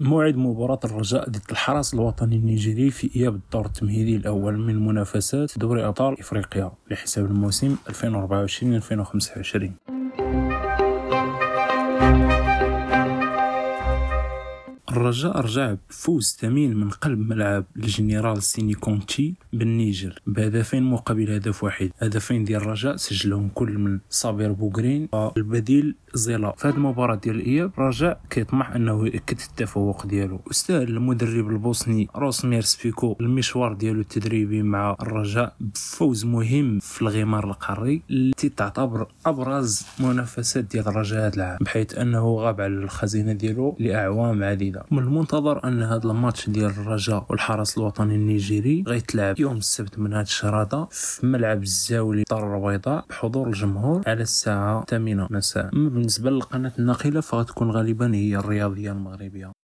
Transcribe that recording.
موعد مباراة الرجاء ضد الحرس الوطني النيجيري في إياب الدور التمهيدي الأول من منافسات دوري أبطال إفريقيا لحساب الموسم 2024-2025 الرجاء رجع بفوز ثمين من قلب ملعب الجنرال سيني كونتي بالنيجر بهدفين مقابل هدف واحد هدفين ديال الرجاء سجلهم كل من صابر بوغرين والبديل زيلا في هذه المباراة ديال الإياب رجاء كيطمح أنه يأكد التفوق ديالو استاهل المدرب البوسني روسمير سبيكو المشوار ديالو التدريبي مع الرجاء بفوز مهم في الغمار القاري التي تعتبر أبرز منافسات ديال الرجاء هذا العام بحيث أنه غاب على الخزينة ديالو لأعوام عديدة من المنتظر ان هذا الماتش ديال الرجاء والحرس الوطني النيجيري غيتلعب يوم السبت من هذا الشهر هذا في ملعب الزاولي دار البيضاء بحضور الجمهور على الساعه 8 مساء بالنسبه للقناه الناقله فغتكون غالبا هي الرياضيه المغربيه